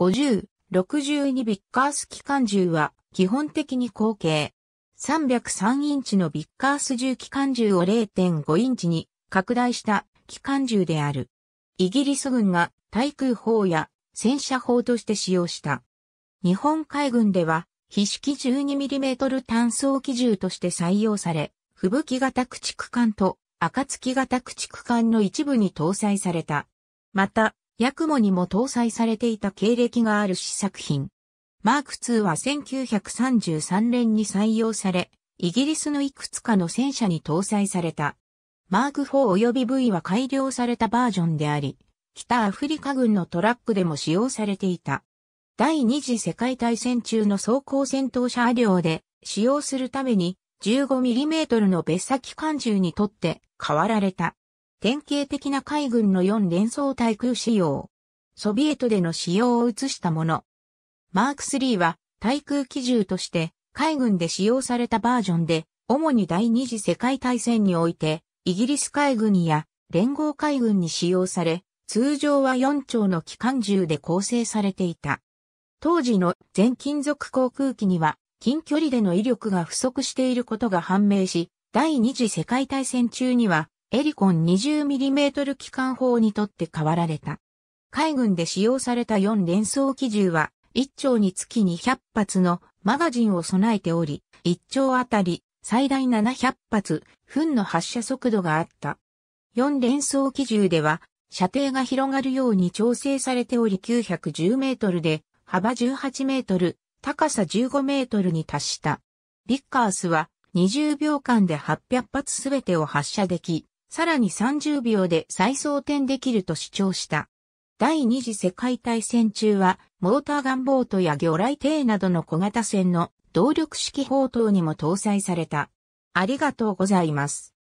50、62ビッカース機関銃は基本的に後継。303インチのビッカース銃機関銃を0.5インチに拡大した機関銃である。イギリス軍が対空砲や戦車砲として使用した。日本海軍では、非式 12mm 単装機銃として採用され、吹雪型駆逐艦と暁型駆逐艦の一部に搭載された。また、ヤクモにも搭載されていた経歴がある試作品。マーク2は1933年に採用され、イギリスのいくつかの戦車に搭載された。マーク4及び V は改良されたバージョンであり、北アフリカ軍のトラックでも使用されていた。第二次世界大戦中の装甲戦闘車両で使用するために 15mm の別先艦銃にとって変わられた。典型的な海軍の4連装対空仕様。ソビエトでの使用を移したもの。マーク3は対空機銃として海軍で使用されたバージョンで、主に第二次世界大戦において、イギリス海軍や連合海軍に使用され、通常は4丁の機関銃で構成されていた。当時の全金属航空機には近距離での威力が不足していることが判明し、第二次世界大戦中にはエリコン 20mm 機関砲にとって変わられた。海軍で使用された4連装機銃は、1丁につき200発のマガジンを備えており、1丁あたり最大700発、分の発射速度があった。4連装機銃では、射程が広がるように調整されており910メートルで、幅18メートル、高さ15メートルに達した。ビッカースは20秒間で800発すべてを発射でき、さらに30秒で再装填できると主張した。第二次世界大戦中は、モーターガンボートや魚雷艇などの小型船の動力式砲塔にも搭載された。ありがとうございます。